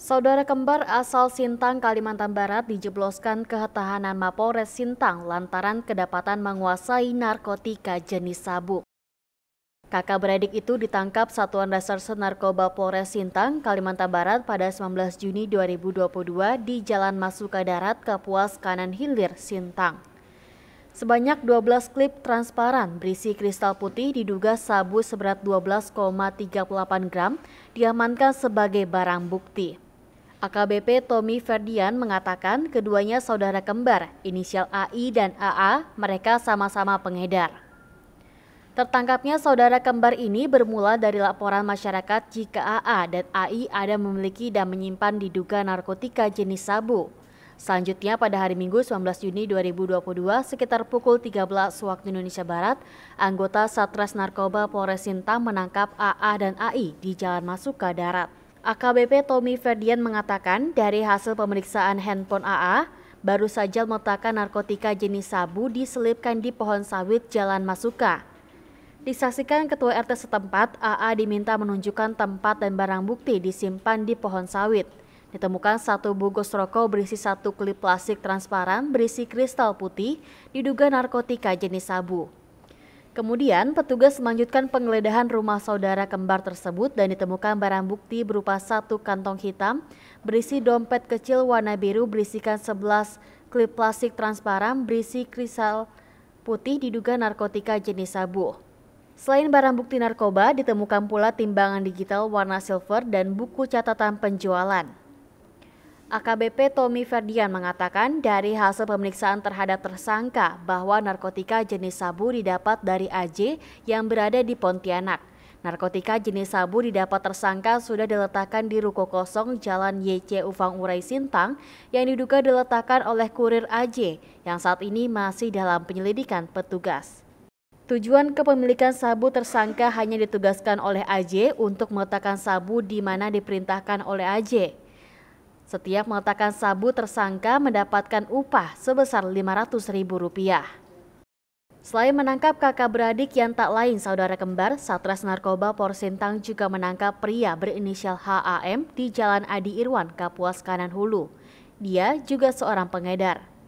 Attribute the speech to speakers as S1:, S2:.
S1: Saudara kembar asal Sintang, Kalimantan Barat dijebloskan ke tahanan Sintang lantaran kedapatan menguasai narkotika jenis sabu. Kakak beradik itu ditangkap Satuan Reserse Narkoba Polres Sintang, Kalimantan Barat pada 19 Juni 2022 di Jalan Masuka Darat, Kapuas, Kanan Hilir, Sintang. Sebanyak 12 klip transparan berisi kristal putih diduga sabu seberat 12,38 gram diamankan sebagai barang bukti. AKBP Tommy Ferdian mengatakan keduanya saudara kembar, inisial AI dan AA, mereka sama-sama pengedar. Tertangkapnya saudara kembar ini bermula dari laporan masyarakat jika AA dan AI ada memiliki dan menyimpan diduga narkotika jenis sabu. Selanjutnya pada hari Minggu 19 Juni 2022 sekitar pukul 13 waktu Indonesia Barat, anggota Satres Narkoba Polres Sintang menangkap AA dan AI di Jalan Masuka Darat. AKBP Tommy Ferdian mengatakan dari hasil pemeriksaan handphone AA, baru saja meletakkan narkotika jenis sabu diselipkan di pohon sawit Jalan Masuka. Disaksikan Ketua RT setempat, AA diminta menunjukkan tempat dan barang bukti disimpan di pohon sawit. Ditemukan satu bungkus rokok berisi satu klip plastik transparan berisi kristal putih, diduga narkotika jenis sabu. Kemudian petugas melanjutkan penggeledahan rumah saudara kembar tersebut dan ditemukan barang bukti berupa satu kantong hitam berisi dompet kecil warna biru berisikan 11 klip plastik transparan berisi krisal putih diduga narkotika jenis sabu. Selain barang bukti narkoba, ditemukan pula timbangan digital warna silver dan buku catatan penjualan. AKBP Tommy Ferdian mengatakan dari hasil pemeriksaan terhadap tersangka bahwa narkotika jenis sabu didapat dari AJ yang berada di Pontianak. Narkotika jenis sabu didapat tersangka sudah diletakkan di ruko kosong Jalan YC Ufang Urai Sintang yang diduga diletakkan oleh kurir AJ yang saat ini masih dalam penyelidikan petugas. Tujuan kepemilikan sabu tersangka hanya ditugaskan oleh AJ untuk meletakkan sabu di mana diperintahkan oleh AJ. Setiap meletakkan sabu tersangka mendapatkan upah sebesar Rp500.000. Selain menangkap kakak beradik yang tak lain saudara kembar, Satres Narkoba Porsintang juga menangkap pria berinisial HAM di Jalan Adi Irwan, Kapuas Kanan Hulu. Dia juga seorang pengedar.